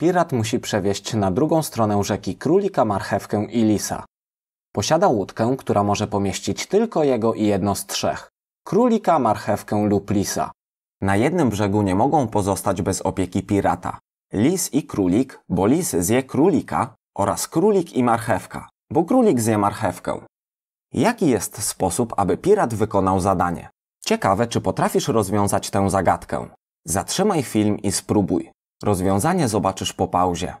Pirat musi przewieźć na drugą stronę rzeki królika, marchewkę i lisa. Posiada łódkę, która może pomieścić tylko jego i jedno z trzech królika, marchewkę lub lisa. Na jednym brzegu nie mogą pozostać bez opieki pirata. Lis i królik, bo lis zje królika oraz królik i marchewka, bo królik zje marchewkę. Jaki jest sposób, aby pirat wykonał zadanie? Ciekawe, czy potrafisz rozwiązać tę zagadkę. Zatrzymaj film i spróbuj. Rozwiązanie zobaczysz po pauzie.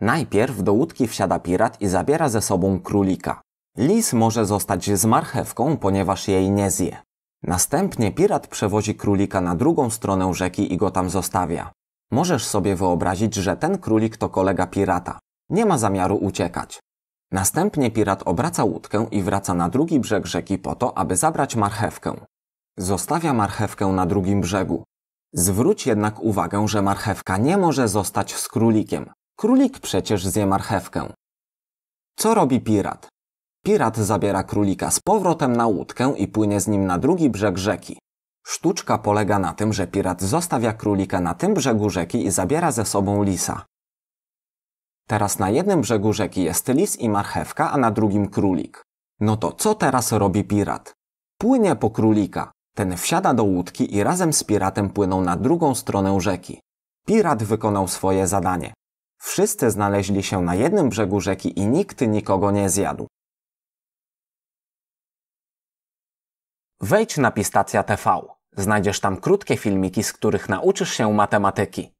Najpierw do łódki wsiada pirat i zabiera ze sobą królika. Lis może zostać z marchewką, ponieważ jej nie zje. Następnie pirat przewozi królika na drugą stronę rzeki i go tam zostawia. Możesz sobie wyobrazić, że ten królik to kolega pirata. Nie ma zamiaru uciekać. Następnie pirat obraca łódkę i wraca na drugi brzeg rzeki po to, aby zabrać marchewkę. Zostawia marchewkę na drugim brzegu. Zwróć jednak uwagę, że marchewka nie może zostać z królikiem. Królik przecież zje marchewkę. Co robi pirat? Pirat zabiera królika z powrotem na łódkę i płynie z nim na drugi brzeg rzeki. Sztuczka polega na tym, że pirat zostawia królika na tym brzegu rzeki i zabiera ze sobą lisa. Teraz na jednym brzegu rzeki jest lis i marchewka, a na drugim królik. No to co teraz robi pirat? Płynie po królika. Ten wsiada do łódki i razem z piratem płyną na drugą stronę rzeki. Pirat wykonał swoje zadanie. Wszyscy znaleźli się na jednym brzegu rzeki i nikt nikogo nie zjadł. Wejdź na Pistacja TV. Znajdziesz tam krótkie filmiki, z których nauczysz się matematyki.